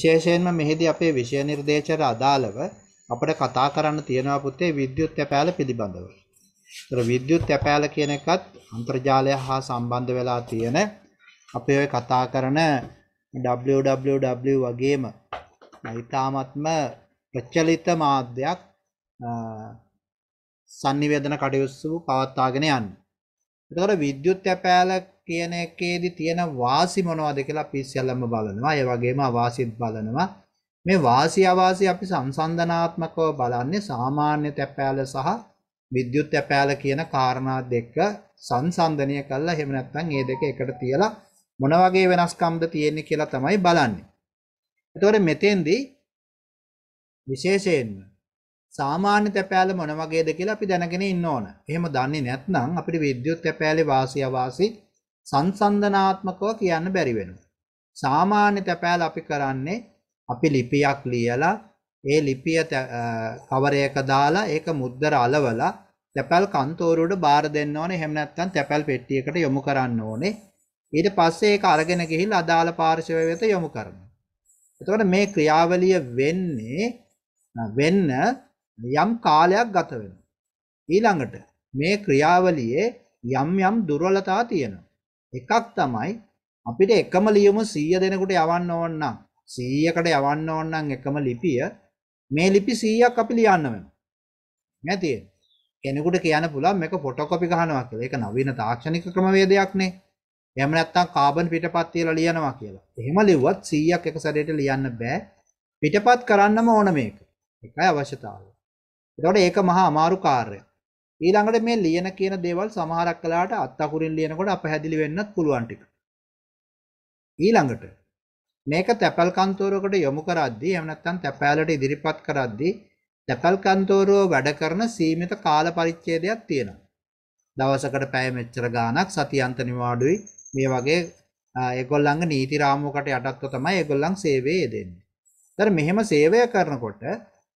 විශේෂයෙන්ම මෙහිදී අපේ විෂය නිර්දේශයට අදාළව අපිට කතා කරන්න තියෙනවා පුතේ විද්‍යුත් තැපෑල පිළිබඳව. ඒතර විද්‍යුත් තැපෑල කියන එකත් අන්තර්ජාලය හා සම්බන්ධ වෙලා තියෙන අපේ ඔය කතා කරන www වගේම ඊටාත්ම ප්‍රචලිත මාධ්‍යයක් sannivedana කටයුතු පවත්වාගෙන යන්නේ. එතකොට විද්‍යුත් යපෑල කියන එකේදී තියෙන වාසි මොනවද කියලා අපි ඉස්සෙල්ලම බලනවා. ඒ වගේම අවාසිත් බලනවා. මේ වාසි අවාසි අපි සංසන්දනාත්මකව බලන්නේ සාමාන්‍ය තැපෑල සහ විද්‍යුත් තැපෑල කියන කාරණා දෙක සංසන්දනය කළා. එහෙම නැත්නම් මේ දෙක එකට තියලා මොන වගේ වෙනස්කම්ද තියෙන්නේ කියලා තමයි බලන්නේ. එතකොට මෙතෙන්දී විශේෂයෙන්ම සාමාන්‍ය තැපෑල මොන වගේද කියලා අපි දැනගෙන ඉන්න ඕන. එහෙම දන්නේ නැත්නම් අපිට විද්‍යුත් තැපෑලේ වාසිය වාසි සංසන්දනාත්මකව කියන්න බැරි වෙනවා. සාමාන්‍ය තැපෑල අපි කරන්නේ අපි ලිපියක් ලියලා ඒ ලිපිය කවරයක දාලා ඒක මුද්දර අලවලා තැපැල් කන්තෝරුවට බාර දෙන්න ඕනේ. එහෙම නැත්නම් තැපැල් පෙට්ටියකට යොමු කරන්න ඕනේ. ඊට පස්සේ ඒක අරගෙන ගිහිල්ලා අදාළ පාර්ශවය වෙත යොමු කරනවා. එතකොට මේ ක්‍රියාවලිය වෙන්නේ වෙන්න යම් කාලයක් ගත වෙනවා. ඊළඟට මේ ක්‍රියාවලියේ යම් යම් දුර්වලතා තියෙනවා. එකක් තමයි අපිට එකම ලියුම 100 දෙනෙකුට යවන්න ඕන නම් 100කට යවන්න ඕන නම් එකම ලිපිය මේ ලිපි 100ක් අපි ලියන්න වෙනවා. නැතිද? කෙනෙකුට කියන්න පුළුවන් මේක ෆොටෝකෝපි ගන්නවා කියලා. ඒක නවීන තාක්ෂණික ක්‍රමවේදයක් නේ. එහෙම නැත්නම් කාබන් පිටපත් තියලා ලියනවා කියලා. එහෙම ලිව්වත් 100ක් එක සැරේට ලියන්න බෑ. පිටපත් කරන්නම ඕන මේක. එකයි අවශ්‍යතාවය. එතකොට ඒක මහා අමාරු කාර්යයක්. ඊළඟට මේ ලියන කියන දේවල් සමහරක් කලාට අත්අකුරින් ලියනකොට අපහැදිලි වෙන්නත් පුළුවන් ටික. ඊළඟට මේක තැපැල් කන්තෝරුවකට යොමු කරද්දී එහෙම නැත්නම් තැපෑලට ඉදිරිපත් කරද්දී තැපැල් කන්තෝරුව වැඩ කරන සීමිත කාල පරිච්ඡේදයක් තියෙනවා. දවසකට පැය මෙච්චර ගාණක් සතියන්ත නිවාඩුයි මේ වගේ ඒගොල්ලන්ගේ නීති රාමුවකට යටත්ව තමයි ඒගොල්ලන් සේවයේ යෙදෙන්නේ. ඒතර මෙහෙම සේවය කරනකොට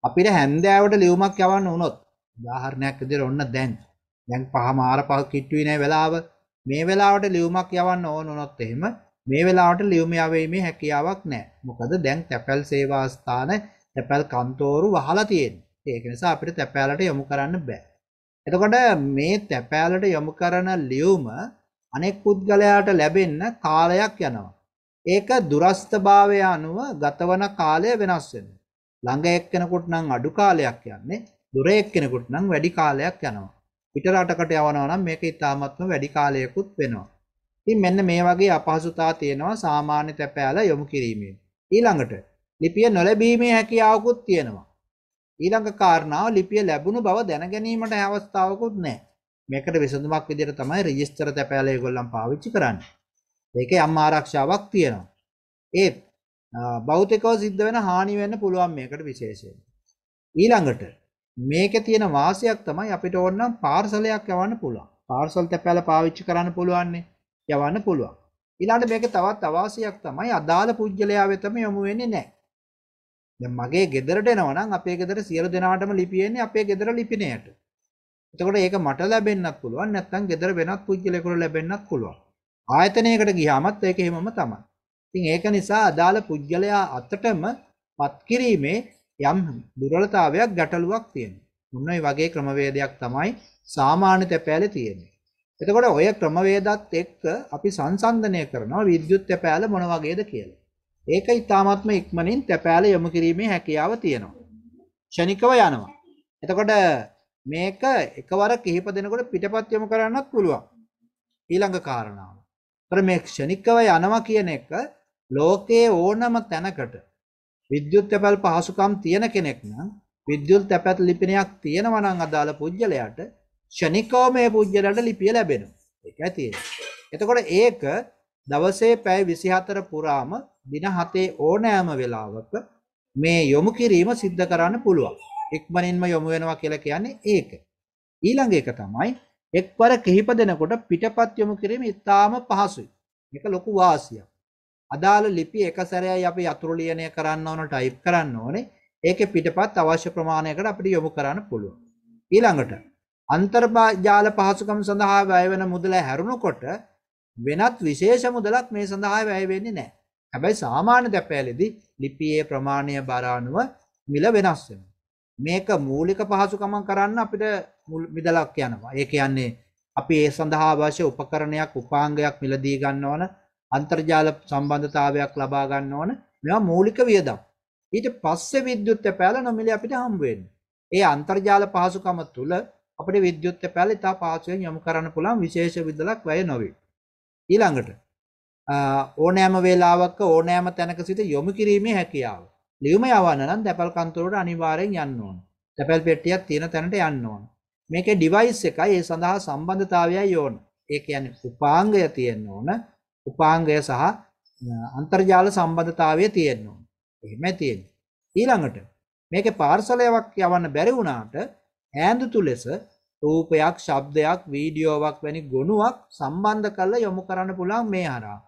අපිට හැන්දෑවට ලියුමක් යවන්න වුණොත් දාහරණයක් විදිහට ඔන්න දැන් දැන් පහමාර පහ කිට්ටුවේ නැහැ වෙලාව මේ වෙලාවට ලියුමක් යවන්න ඕන වුණොත් එහෙම මේ වෙලාවට ලියුම යවීමේ හැකියාවක් නැහැ. මොකද දැන් තැපැල් සේවා ස්ථාන තැපැල් කන්තෝරු වහලා තියෙනවා. ඒක නිසා අපිට තැපැලට යොමු කරන්න බෑ. එතකොට මේ තැපැලට යොමු කරන ලියුම අනෙක් පුද්ගලයාට ලැබෙන්න කාලයක් යනවා. ඒක දුරස්ථභාවය අනුව ගතවන කාලය වෙනස් වෙනවා. ළඟ එක්කෙනෙකුට නම් අඩු කාලයක් යන්නේ දුර එක්කෙනෙකුට නම් වැඩි කාලයක් යනවා පිට රටකට යවනවා නම් මේක ඉතාමත්ම වැඩි කාලයකුත් වෙනවා ඉතින් මෙන්න මේ වගේ අපහසුතා තියෙනවා සාමාන්‍ය තැපෑල යොමු කිරීමෙන් ඊළඟට ලිපිය නොලැබීමේ හැකියාවකුත් තියෙනවා ඊළඟ කාරණාව ලිපිය ලැබුණු බව දැන ගැනීමට අවස්ථාවකුත් නැහැ මේකට විසඳුමක් විදිහට තමයි රෙජිස්ටර් තැපෑල ඒගොල්ලන් පාවිච්චි කරන්නේ ඒකේ අම්මා ආරක්ෂාවක් තියෙනවා ඒත් භෞතිකව සිද්ධ වෙන හානි වෙන්න පුළුවන් මේකට විශේෂයෙන්. ඊළඟට මේකේ තියෙන වාසියක් තමයි අපිට ඕනනම් පාර්සලයක් යවන්න පුළුවන්. පාර්සල් තැපෑල පාවිච්චි කරන්න පුළුවන්නේ යවන්න පුළුවන්. ඊළඟට මේක තවත් අවාසියක් තමයි අදාළ පුජ්‍යලයා වෙතම යොමු වෙන්නේ නැහැ. දැන් මගේ ගෙදරට එනවා නම් අපේ ගෙදර සියලු දෙනාටම ලිපි එන්නේ අපේ ගෙදර ලිපිණයට. එතකොට ඒක මට ලැබෙන්නත් පුළුවන් නැත්නම් ගෙදර වෙනත් පුජ්‍යලයකට ලැබෙන්නත් පුළුවන්. ආයතනයකට ගියාමත් ඒක එහෙමම තමයි. ඉතින් ඒක නිසා අදාළ පුද්ගලයා අතටම පත් කිරීමේ යම් දුර්වලතාවයක් ගැටලුවක් තියෙනවා. මොන වගේ ක්‍රමවේදයක් තමයි සාමාන්‍ය තැපෑලේ තියෙන්නේ. එතකොට ඔය ක්‍රමවේදත් එක්ක අපි සංසන්දනය කරනවා විද්‍යුත් තැපෑල මොන වගේද කියලා. ඒක ඊටාත්ම ඉක්මනින් තැපෑල යොමු කිරීමේ හැකියාව තියෙනවා. ෂණිකව යනවා. එතකොට මේක එකවර කිහිප දෙනකොට පිටපත් යොමු කරන්නත් පුළුවන්. ඊළඟ කාරණාව. ඒතර මේ ක්ෂණිකව යනවා කියන එක ලෝකයේ ඕනම තැනකට විද්‍යුත් තැපැල් පහසුකම් තියෙන කෙනෙක් නම් විද්‍යුත් තැපැත් ලිපිනයක් තියෙනවා නම් අදාළ පුජ්‍යලයට ෂණිකව මේ පුජ්‍යලයට ලිපිය ලැබෙනවා. ඒකයි තියෙන්නේ. එතකොට ඒක දවසේ පැය 24 පුරාම දින 7 ඕනෑම වෙලාවක මේ යොමු කිරීම සිද්ධ කරන්න පුළුවන්. ඉක්මනින්ම යොමු වෙනවා කියලා කියන්නේ ඒක. ඊළඟ එක තමයි එක්වර කිහිප දෙනකොට පිටපත් යොමු කිරීම ඉතාම පහසුයි. මේක ලොකු වාසියක්. අදාළ ලිපි එක සැරයයි අපි අතුරු ලියනය කරන්න ඕන ටයිප් කරන්න ඕනේ. ඒකේ පිටපත් අවශ්‍ය ප්‍රමාණයකට අපිට යොමු කරන්න පුළුවන්. ඊළඟට අන්තර්ජාල පහසුකම් සඳහා වැය වෙන මුදල හැරුණකොට වෙනත් විශේෂ මුදලක් මේ සඳහා වැය වෙන්නේ නැහැ. හැබැයි සාමාන්‍ය තැපෑලෙදී ලිපියේ ප්‍රමාණය බර අනුව මිල වෙනස් වෙනවා. මේක මූලික පහසුකම් කරන්න අපිට මිදලක් යනවා. ඒ කියන්නේ අපි ඒ සඳහා අවශ්‍ය උපකරණයක් උපාංගයක් මිලදී ගන්න ඕන අන්තර්ජාල සම්බන්ධතාවයක් ලබා ගන්න ඕන මේවා මූලික වියදම්. ඊට පස්සේ විද්‍යුත් පැල නොමිලේ අපිට හම්බ වෙන්නේ. ඒ අන්තර්ජාල පහසුකම තුල අපිට විද්‍යුත් පැල ඉතා පහසුවෙන් යොමු කරන්න පුළුවන් විශේෂ විදලක් වැය නොවේ. ඊළඟට ඕනෑම වේලාවක ඕනෑම තැනක සිට යොමු කිරීමේ හැකියාව. ලියුම යවන්න නම් දැපල් කන්තරවලට අනිවාර්යෙන් යන්න ඕන. දැපල් පෙට්ටියක් තියෙන තැනට යන්න ඕන. මේකේ ඩිවයිස් එකයි ඒ සඳහා සම්බන්ධතාවයයි ඕන. ඒ කියන්නේ උපාංගය තියෙන්න ඕන. උපාංගය සහ අන්තර්ජාල සම්බන්ධතාවය තියෙන්නවා. එහෙම තියෙන. ඊළඟට මේක පාර්සලයක් යවන්න බැරි වුණාට ඈඳුතු ලෙස රූපයක් ශබ්දයක් වීඩියෝවක් වැනි ගොනුවක් සම්බන්ධ කරලා යොමු කරන්න පුළුවන් මේ හරහා.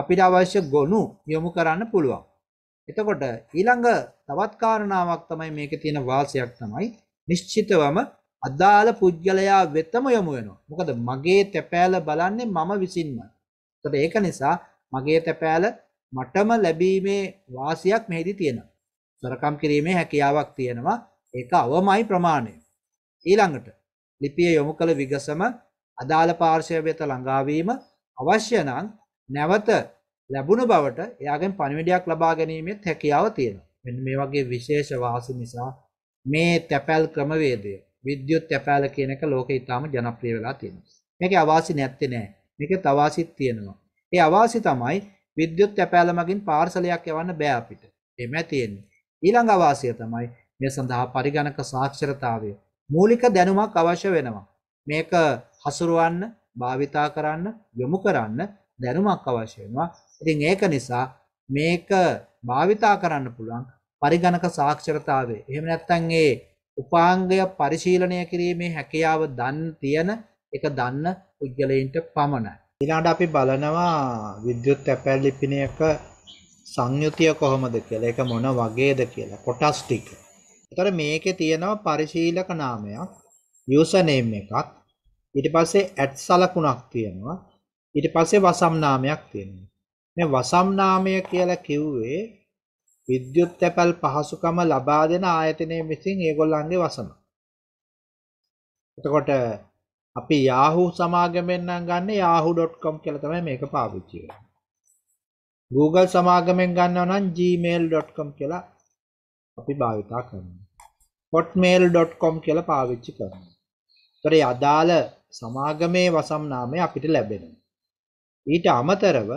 අපිට අවශ්‍ය ගොනු යොමු කරන්න පුළුවන්. එතකොට ඊළඟ තවත් කාරණාවක් තමයි මේකේ තියෙන වාසියක් තමයි නිශ්චිතවම අදාළ පුද්ගලයා වෙතම යොමු වෙනවා. මොකද මගේ තැපෑල බලන්නේ මම විසින්මයි. තොට ඒක නිසා මගේ තැපෑල මටම ලැබීමේ වාසියක් මෙහිදී තියෙන. සොරකම් කිරීමේ හැකියාවක් තියෙනවා ඒක අවමයි ප්‍රමාණය. ඊළඟට ලිපිය යොමු කළ විගසම අදාළ පාර්ශය වෙත ළඟාවීම අවශ්‍ය නම් නැවත ලැබුණ බවට එයාගෙන් පණිවිඩයක් ලබා ගැනීමෙත් හැකියාව තියෙනවා. මෙන්න මේ වගේ විශේෂ වාසි නිසා මේ තැපැල් ක්‍රමවේදය විද්‍යුත් තැපැල කියන එක ලෝකෙ ඉතාම ජනප්‍රිය වෙලා තියෙනවා. මේකේ අවාසි නැත්තේ නෑ. මේක තවාසිත් තියෙනවා. ඒ අවාසි තමයි විද්‍යුත් තැපෑල මගින් පාර්සලයක් යවන්න බෑ අපිට. එමෙ තියෙන්නේ. ඊළඟ අවාසිය තමයි මේ සඳහා පරිගණක සාක්ෂරතාවය. මූලික දැනුමක් අවශ්‍ය වෙනවා. මේක හසුරවන්න, භාවිතා කරන්න, යොමු කරන්න දැනුමක් අවශ්‍ය වෙනවා. ඉතින් ඒක නිසා මේක භාවිතා කරන්න පුළුවන් පරිගණක සාක්ෂරතාවය. එහෙම නැත්නම් ඒ උපාංගය පරිශීලනය කිරීමේ හැකියාව දන් තියෙන එක දන්න පුද්ගලයින්ට පමණයි. ඊළඟට අපි බලනවා විද්‍යුත් තැපැල් ලිපිණයක සංයුතිය කොහොමද කියලා. ඒක මොන වගේද කියලා. කොටස් ටික. ඒතර මේකේ තියෙනවා පරිශීලක නාමයක්, user name එකක්. ඊට පස්සේ at සලකුණක් තියෙනවා. ඊට පස්සේ වසම් නාමයක් තියෙනවා. මේ වසම් නාමය කියලා කිව්වේ විද්‍යුත් තැපැල් පහසුකම ලබා දෙන ආයතනය විසින් ඒගොල්ලන්ගේ වසම. එතකොට අපි Yahoo සමාගමෙන් නම් ගන්න yahoo.com කියලා තමයි මේක පාවිච්චි කරන්නේ. Google සමාගමෙන් ගන්නවා නම් gmail.com කියලා අපි භාවිතා කරනවා. hotmail.com කියලා පාවිච්චි කරනවා. ඒතර අදාළ සමාගමේ වසම් නාමය අපිට ලැබෙනවා. ඊට අමතරව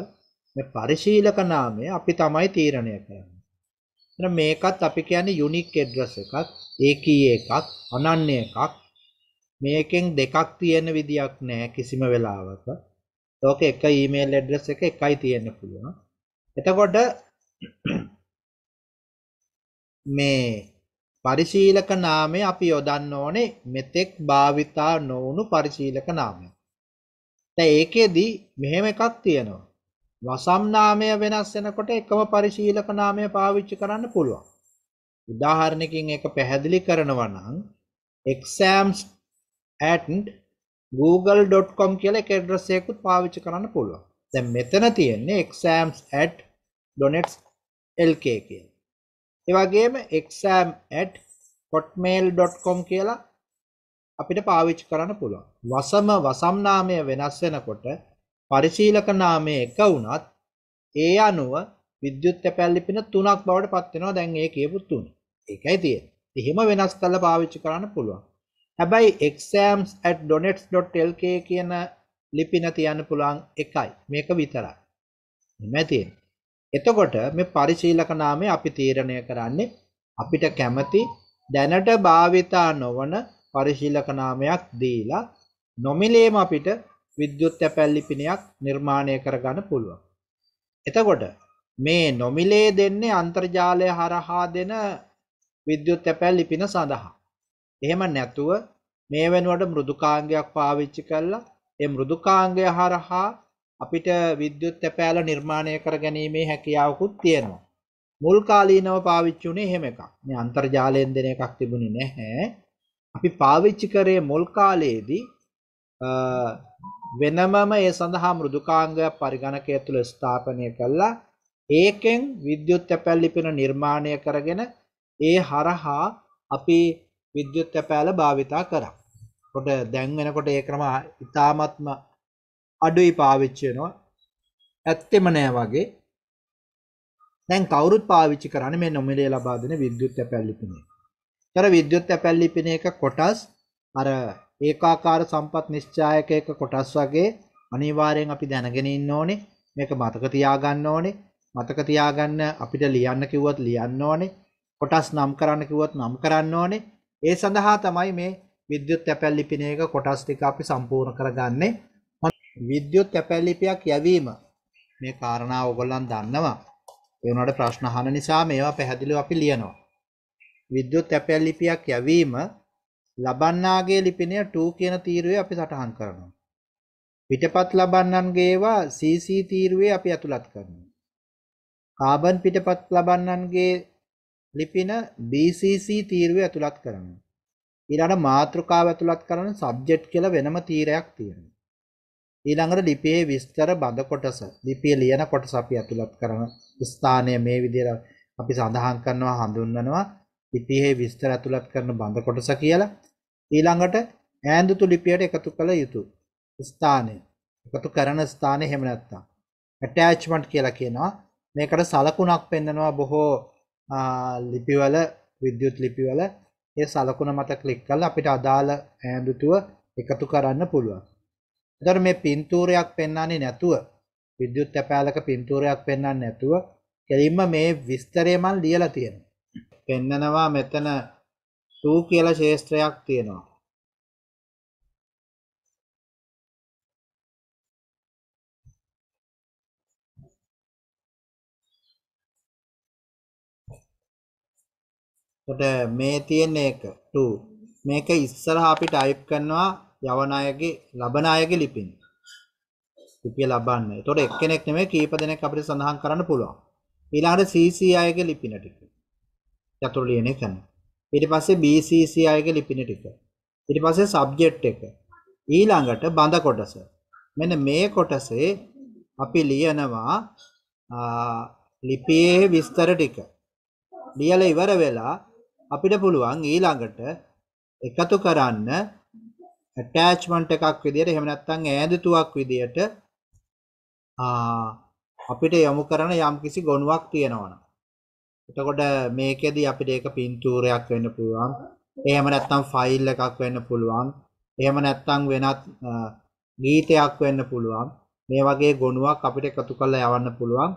මේ පරිශීලක නාමය අපි තමයි තීරණය කරන්නේ. එහෙනම් මේකත් අපි කියන්නේ යුනික් ඇඩ්‍රස් එකක්, ඒකී එකක්, අනන්‍ය එකක්. මේකෙන් දෙකක් තියෙන විදියක් නෑ කිසිම වෙලාවක. ඕක එක ඊමේල් ඇඩ්‍රස් එක එකයි තියෙන්න පුළුවන්. එතකොට මේ පරිශීලක නාමය අපි යොදන්න ඕනේ මෙතෙක් භාවිතා නොවුණු පරිශීලක නාමය. දැන් ඒකෙදි මෙහෙම එකක් තියෙනවා. වසම් නාමය වෙනස් වෙනකොට එකම පරිශීලක නාමය පාවිච්චි කරන්න පුළුවන්. උදාහරණකින් ඒක පැහැදිලි කරනවා නම් exams google.com කියල එක ඇඩ්‍රසයකුත් පාවිච්චි කරන්න පුළුවන් දැන් මෙතන තියෙන්නේ exams at donuts lk කියලා. ඒ වගේම exam at hotmail.com කියලා අපිට පාවිච්චි කරන්න පුළුවන්. වසම වසම් නාමය වෙනස් වෙනකොට පරිශීලක නාමය එක වුණත් ඒ අනුව විද්‍යුත් තැපැල්ලිපින තුනක් බවට පත් වෙනවා. දැන් ඒ කියපු තුන. ඒකයි තියෙන්නේ. එහෙම වෙනස් කරලා පාවිච්චි කරන්න පුළුවන්. හැබැයි exams@donex.lk කියන ලිපින තියන්න පුළුවන් එකයි. මේක විතරයි. එහෙමයි තියෙන්නේ. එතකොට මේ පරිශීලක නාමය අපි තීරණය කරන්නේ අපිට කැමති දැනට භාවිතා නොවන පරිශීලක නාමයක් දීලා නොමිලේම අපිට විද්‍යුත් තැපැල්ලිපිනයක් නිර්මාණය කරගන්න පුළුවන්. එතකොට මේ නොමිලේ දෙන්නේ අන්තර්ජාලය හරහා දෙන විද්‍යුත් තැපැල්ලිපින සඳහා. එහෙම නැතුව මේ වෙනුවට මෘදුකාංගයක් පාවිච්චි කරලා ඒ මෘදුකාංගය හරහා අපිට විද්‍යුත් තැපෑල නිර්මාණය කර ගැනීමේ හැකියාවකුත් තියෙනවා. මුල් කාලීනව පාවිච්චි වුණේ එහෙම එකක්. මේ අන්තර්ජාලයෙන් දෙන එකක් තිබුණේ නැහැ. අපි පාවිච්චි කරේ මුල් කාලයේදී වෙනමම ඒ සඳහා මෘදුකාංගයක් පරිගණකය තුළ ස්ථාපනය කළා. ඒකෙන් විද්‍යුත් තැපැල් ලිපින නිර්මාණය කරගෙන ඒ හරහා අපි විද්‍යුත් තැපෑල භාවිතා කරා. කොට දැන් වෙනකොට ඒ ක්‍රම ඉතාමත්ම අඩුයි පාවිච්චි වෙනවා. ඇත්තෙම නෑ වගේ. දැන් කවුරුත් පාවිච්චි කරන්නේ මේ නොමිලේ ලබා දෙන විද්‍යුත් තැපැල් ලිපිනේ. ඒතර විද්‍යුත් තැපැල් ලිපිනේ එක කොටස් අර ඒකාකාර සම්පත් නිශ්චායක එක කොටස් වගේ අනිවාර්යෙන් අපි දැනගෙන ඉන්න ඕනේ. මේක මතක තියාගන්න ඕනේ. මතක තියාගන්න අපිට ලියන්න කිව්වත් ලියන්න ඕනේ. කොටස් නම් කරන්න කිව්වත් නම් කරන්න ඕනේ. ඒ සඳහා තමයි මේ විද්‍යුත් තැපැල්ලිපින එක කොටස් ටික අපි සම්පූර්ණ කරගන්නේ. විද්‍යුත් තැපැල්ලිපියක් යැවීම මේ කාරණා ඔයගොල්ලන් දන්නවා. ඒ වුණාට ප්‍රශ්න අහන නිසා මේවා පැහැදිලිව අපි ලියනවා. විද්‍යුත් තැපැල්ලිපියක් යැවීම ලබන්නාගේ ලිපිනය 2 කියන තීරුවේ අපි සටහන් කරනවා. පිටපත් ලබන්නන්ගේ ඒවා CC තීරුවේ අපි ඇතුළත් කරනවා. කාබන් පිටපත් ලබන්නන්ගේ ලිපින BCC තීරුව ඇතුළත් කරනවා. ඊළඟට මාතෘකාව ඇතුළත් කරන සබ්ජෙක්ට් කියලා වෙනම තීරයක් තියෙනවා. ඊළඟට ලිපියේ විස්තර බඳ කොටස, ලිපිය ලියන කොටස අපි ඇතුළත් කරන ස්ථානය මේ විදිහට අපි සඳහන් කරනවා හඳුන්වනවා ලිපියේ විස්තර ඇතුළත් කරන බඳ කොටස කියලා. ඊළඟට ඈඳුතු ලිපියට එකතු කළ යුතු ස්ථානය, එකතු කරන ස්ථානය එහෙම නැත්නම් attachment කියලා කියනවා. මේකට සලකුණක් පෙන්වනවා බොහෝ ලිපිවල විද්‍යුත් ලිපිවල ඒ සලකුණ මත ක්ලික් කල් අපිට අදාළ ඇඳුතුව එකතු කරන්න පුළුවන්. එතකොට මේ පින්තූරයක් පෙන්වන්නේ නැතුව විද්‍යුත් තැපෑලක පින්තූරයක් පෙන්වන්නේ නැතුව කෙලින්ම මේ විස්තරය මම ලියලා තියෙනවා. පෙන්නනවා මෙතන සූ කියලා ශේෂ්ත්‍රයක් තියෙනවා. එතකොට මේ තියෙන එක 2 මේක ඉස්සරහා අපි ටයිප් කරනවා යවන අයගේ ලබන අයගේ ලිපින් ලිපිය ලබන්න. එතකොට එක්කෙනෙක් නෙමෙයි කීප දෙනෙක් අපිට සඳහන් කරන්න පුළුවන්. ඊළඟට CC අයගේ ලිපින ටික. චතුර ලියන එක. ඊට පස්සේ BCC අයගේ ලිපින ටික. ඊට පස්සේ සබ්ජෙක්ට් එක. ඊළඟට බඳ කොටස. මෙන්න මේ කොටසේ අපි ලියනවා ලිපියේ විස්තර ටික. ලියලා ඉවර වෙලා අපිට පුළුවන් ඊළඟට එකතු කරන්න ඇටෑච්මන්ට් එකක් විදියට එහෙම නැත්නම් ඈඳුතුවක් විදියට අපිට යොමු කරන යම්කිසි ගොනුවක් තියෙනවනම් එතකොට මේකෙදි අපිට ඒක පින්තූරයක් වෙන්න පුළුවන් එහෙම නැත්නම් ෆයිල් එකක් වෙන්න පුළුවන් එහෙම නැත්නම් වෙනත් ගීතයක් වෙන්න පුළුවන් මේ වගේ ගොනුවක් අපිට එකතු කරලා යවන්න පුළුවන්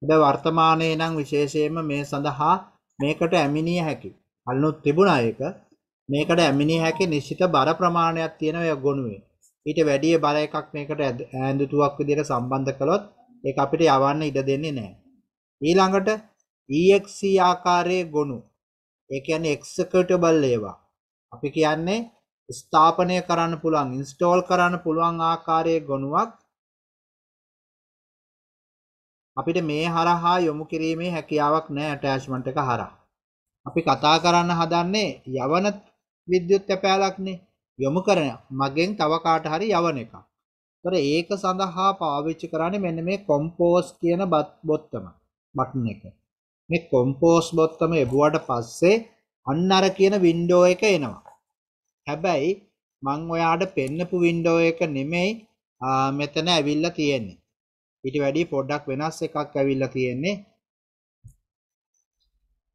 හැබැයි වර්තමානයේ නම් විශේෂයෙන්ම මේ සඳහා මේකට ඇමිනිය හැකියි අල්ලනොත් තිබුණා ඒක. මේකට ඇමිනිය හැකි නිශ්චිත බර ප්‍රමාණයක් තියෙන ඔය ගොනුවේ. ඊට වැඩි බර එකක් මේකට ඈඳුතුවක් විදිහට සම්බන්ධ කළොත් ඒක අපිට යවන්න ඉඩ දෙන්නේ නැහැ. ඊළඟට EXC ආකාරයේ ගොනු. ඒ කියන්නේ executable ඒවා. අපි කියන්නේ ස්ථාපනය කරන්න පුළුවන්, install කරන්න පුළුවන් ආකාරයේ ගොනුවක් අපිට මේ හරහා යොමු කිරීමේ හැකියාවක් නැහැ attachment එක හරහා. අපි කතා කරන්න හදන්නේ යවන විද්‍යුත් තැපෑලක්නේ යොමු කරන මගෙන් තව කාට හරි යවන එක. ඒතර ඒක සඳහා පාවිච්චි කරන්නේ මෙන්න මේ කොම්පෝස් කියන බොත්තම බටන් එක. මේ කොම්පෝස් බොත්තම එබුවට පස්සේ අන්න අර කියන වින්ඩෝ එක එනවා. හැබැයි මං ඔයාට පෙන්නපු වින්ඩෝ එක නෙමෙයි මෙතන ඇවිල්ලා තියෙන්නේ. ඊට වැඩි පොඩ්ඩක් වෙනස් එකක් ඇවිල්ලා තියෙන්නේ.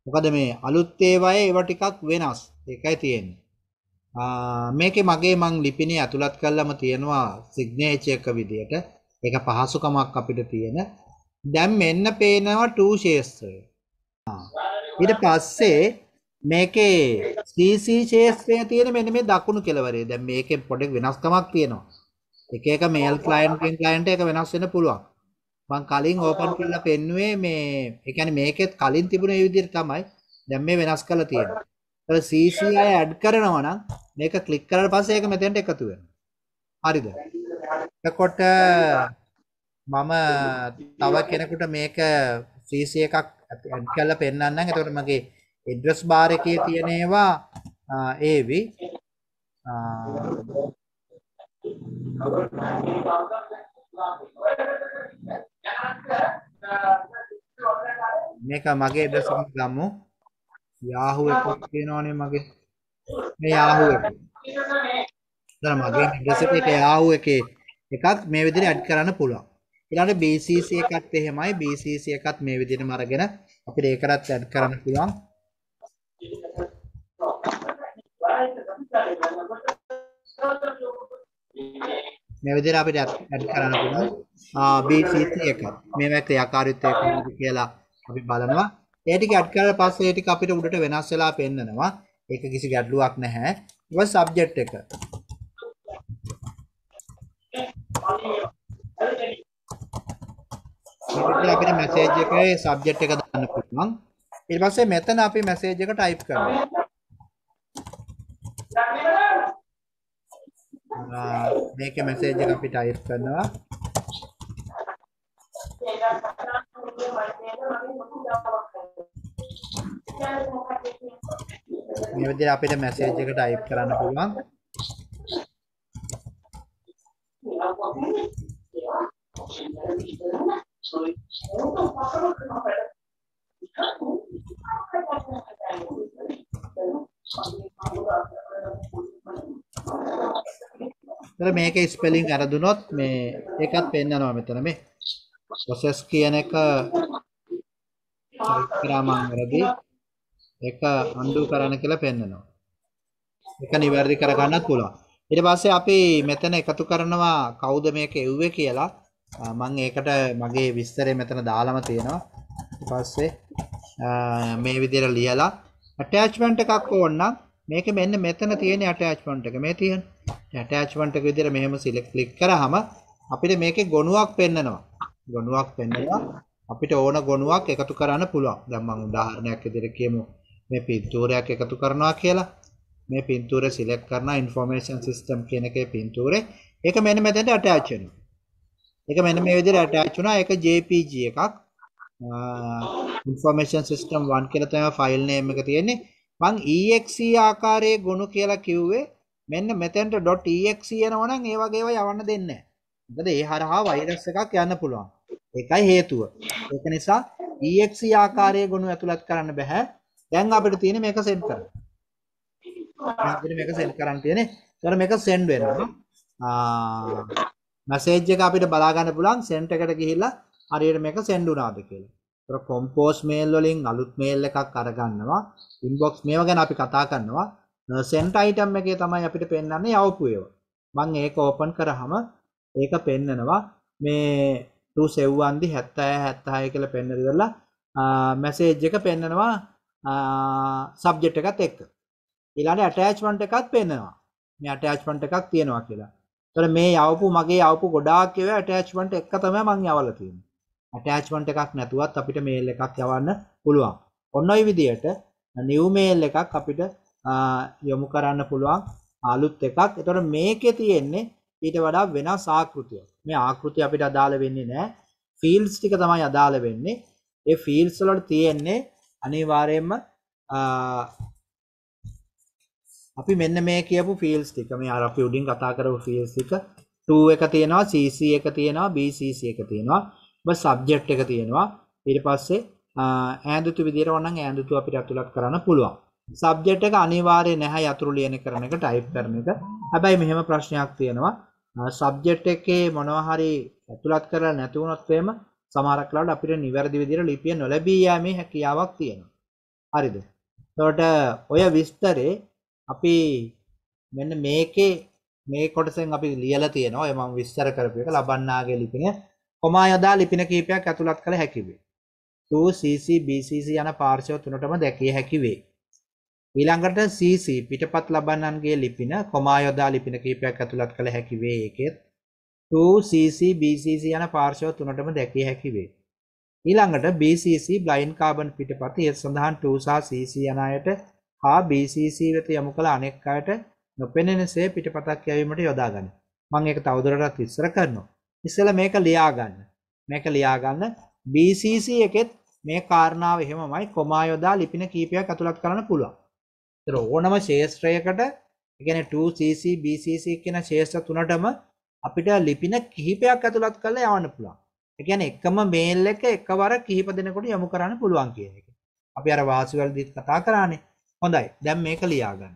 මොකද මේ අලුත් ඒවායේ ඒවා ටිකක් වෙනස්. ඒකයි තියෙන්නේ. මේකේ මගේ මං ලිපිනේ ඇතුළත් කරලම තියෙනවා සිග්නේචර් එක විදියට. ඒක පහසුකමක් අපිට තියෙන. දැන් මෙන්න පේනවා 2 ශේස්ත්‍රය. ඊට පස්සේ මේකේ CC ශේෂ්ත්‍රය තියෙන මෙන්න මේ දකුණු කෙළවරේ. දැන් මේකේ පොඩි වෙනස්කමක් තියෙනවා. එක එක මේල් ක්ලයන්ට් එකෙන් ක්ලයන්ට් එක වෙනස් වෙන්න පුළුවන්. මං කලින් ඕපන් කරලා පෙන්නුවේ මේ ඒ කියන්නේ මේකෙත් කලින් තිබුණ ඒ විදිහට තමයි දැන් මේ වෙනස් කරලා තියෙන්නේ. ඒතර CCI ඇඩ් කරනවා නම් මේක ක්ලික් කරලා පස්සේ ඒක මෙතෙන්ට එකතු වෙනවා. හරිද? එතකොට මම තව කෙනෙකුට මේක CC එකක් ඇඩ් කරලා පෙන්නන්නම්. එතකොට මගේ ඇඩ්‍රස් බාර් එකේ තියෙන ඒවා AV අ මේක මගේ ඇඩ්‍රස් එක ගමු. Yahoo එකක් තියෙනවනේ මගේ. මේ Yahoo එක. දැන් මගේ ඇඩ්‍රස් එකට Yahoo එකේ එකක් මේ විදිහට ඇඩ් කරන්න පුළුවන්. ඊළඟට BCC එකත් එහෙමයි BCC එකත් මේ විදිහටම අරගෙන අපිට ඒකටත් ඇඩ් කරන්න පුළුවන්. Thank you. මේ විදිහට අපිට ඇඩ් කරන්න පුළුවන් BC3 එක. මේවා එක යකාරීත්වය කොහොමද කියලා අපි බලනවා. ඒ ටික ඇඩ් කරලා පස්සේ ඒ ටික අපිට උඩට වෙනස් වෙලා පෙන්නනවා. ඒක කිසි ගැටලුවක් නැහැ. ඊළඟ සබ්ජෙක්ට් එක. මෙතන අපිට මැසේජ් එකේ සබ්ජෙක්ට් එක දාන්න පුළුවන්. ඊට පස්සේ මෙතන අපි මැසේජ් එක ටයිප් කරනවා. මේක මැසේජ් එක අපි ටයිප් කරනවා මේ විදිහට අපිට මැසේජ් එක ටයිප් කරන්න පුළුවන් Thank you. ඒතර මේකේ ස්පෙලිං අරදුනොත් මේ ඒකත් පෙන්නනවා මෙතන මේ process කියන එක ක්‍රමං වලදී ඒක undo කරන්න කියලා පෙන්නනවා. ඒක නිවැරදි කර ගන්නත් පුළුවන්. ඊට පස්සේ අපි මෙතන එකතු කරනවා කවුද මේක එව්වේ කියලා. මම ඒකට මගේ විස්තරය මෙතන දාලම තියෙනවා. ඊට පස්සේ මේ විදිහට ලියලා attachment එකක් ඕන නම් මේක මෙන්න මෙතන තියෙන attachment එක. මේ තියෙන attachment එක විදිහට මෙහෙම select click කරාම අපිට මේකේ ගොනුවක් පෙන්නනවා. ගොනුවක් පෙන්නනවා. අපිට ඕන ගොනුවක් එකතු කරන්න පුළුවන්. දැන් මම උදාහරණයක් විදිහට කියමු. මේ පින්තූරයක් එකතු කරනවා කියලා. මේ පින්තූරය select කරන information system කියන එකේ පින්තූරේ ඒක මෙන්න මෙතනට attach වෙනවා. ඒක මෙන්න මේ විදිහට attach වුණා. ඒක JPG එකක්. ඉන්ෆෝර්මේෂන් සිස්ටම් 1 කියලා තමයි ෆයිල් නේම් එක තියෙන්නේ. මං exe e ආකාරයේ ගොනු කියලා කිව්වේ මෙන්න මෙතෙන්ට .exe යනවනම් ඒ වගේ ඒවා යවන්න දෙන්නේ නැහැ. මොකද ඒ හරහා වෛරස් එකක් යන්න පුළුවන්. ඒකයි හේතුව. ඒක නිසා exe ආකාරයේ ගොනු ඇතුළත් කරන්න බෑ. දැන් අපිට තියෙන මේක සෙන්ඩ් කරන්න. අපිට මේක සෙන්ඩ් කරන්න තියෙන්නේ. ඒතර මේක සෙන්ඩ් වෙනවා. ආ මැසේජ් එක අපිට බලා ගන්න පුළුවන් සෙන්ඩ් එකට ගිහිල්ලා හරියට මේක සෙන්ඩ් වුණාද කියලා. ඒතර කොම්පෝස් මේල් වලින් අලුත් මේල් එකක් අරගන්නවා. ඉන්බොක්ස් මේවා ගැන අපි කතා කරනවා. සෙන්ට් අයිටම් එකේ තමයි අපිට පෙන්වන්නේ යවපු ඒවා මම ඒක ඕපන් කරාම ඒක පෙන්නනවා මේ 2 සෙව්වන්දි 70 76 කියලා පෙන්නන ඉවරලා මැසේජ් එක පෙන්නනවා සබ්ජෙක්ට් එකත් එක්ක ඊළඟට ඇටැච්මන්ට් එකත් පෙන්නනවා මේ ඇටැච්මන්ට් එකක් තියෙනවා කියලා එතකොට මේ යවපු මගේ යවපු ගොඩාක් ඒවා ඇටැච්මන්ට් එක තමයි මම යවලා තියෙන්නේ ඇටැච්මන්ට් එකක් නැතුවත් අපිට මේල් එකක් යවන්න පුළුවන් ඔන්න ඔය විදිහට නිව් මේල් එකක් අපිට යොමු කරන්න පුළුවන් අලුත් එකක්. එතකොට මේකේ තියෙන්නේ ඊට වඩා වෙනස් ආකෘතියක්. මේ ආකෘතිය අපිට අදාළ වෙන්නේ නැහැ. ෆීල්ඩ්ස් ටික තමයි අදාළ වෙන්නේ. ඒ ෆීල්ඩ්ස් වලට තියෙන්නේ අනිවාර්යයෙන්ම අපි මෙන්න මේ කියපු ෆීල්ස් ටික මේ අර අපි උඩින් කතා කරපු ෆීල්ස් ටික 2 එක තියෙනවා CC එක තියෙනවා BCC එක තියෙනවා ඔබ සබ්ජෙක්ට් එක තියෙනවා ඊට පස්සේ ඈඳුතු විදියට ඕනනම් ඈඳුතු අපිට අතුලත් කරන්න පුළුවන් සබ්ජෙට් එක අනිවාර්ය නැහැ යතුරු ලියන කරන එක ටයිප් කරන එක හැබැයි මෙහෙම ප්‍රශ්නයක් තියෙනවා සබ්ජෙට් එකේ මොනවහරි ඇතුළත් කරලා නැතිවුණොත් එහෙම සමහරක් වෙලාවට අපිට නිවැරදි විදිහට ලිපිය නොලැබී යෑමේ හැකියාවක් තියෙනවා හරිද එතකොට ඔය විස්තරේ අපි මෙන්න මේකේ මේ කොටසෙන් අපි ලියලා තියෙනවා ඒ මම විස්තර කරපු එක ලබන්නාගේ ලිපිනේ කොමා යොදා ලිපින කිහිපයක් ඇතුළත් කළ හැකි වේ. CC BCC යන පාර්ශ්ව තුනටම දැකිය හැකි වේ. ඊළඟට CC පිටපත් ලබන්නන්ගේ ලිපින කොමා යොදා ලිපින කීපයක් ඇතුළත් කළ හැකි වේ ඒකෙත් 2CC BCC යන පාර්ශ්ව තුනටම දැකිය හැකි වේ. ඊළඟට BCC බ්ලයින්ඩ් කාබන් පිටපත ඒ සඳහන් 2 සහ CC යන අයට හා BCC වෙත යොමු කළ අනෙක් අයට නොපෙනෙනසේ පිටපතක් යැවීමට යොදා ගන්න. මම ඒක තවදුරටත් විස්තර කරනවා. ඉස්සෙල්ලා මේක ලියා ගන්න. මේක ලියා ගන්න BCC එකෙත් මේ කාරණාව එහෙමමයි කොමා යොදා ලිපින කීපයක් ඇතුළත් කරන්න පුළුවන්. ඒතර ඕනම ශේෂ්ත්‍රයකට කියන්නේ 2cc bcc කියන ශේෂ්ත්‍ර තුනටම අපිට ලිපින කිහිපයක් ඇතුළත් කරලා යවන්න පුළුවන්. ඒ කියන්නේ එකම මේල් එක එකවර කිහිප දෙනෙකුට යොමු කරන්න පුළුවන් කියන එක. අපි අර වාසිවලදීත් කතා කරානේ. හොඳයි. දැන් මේක ලියාගන්න.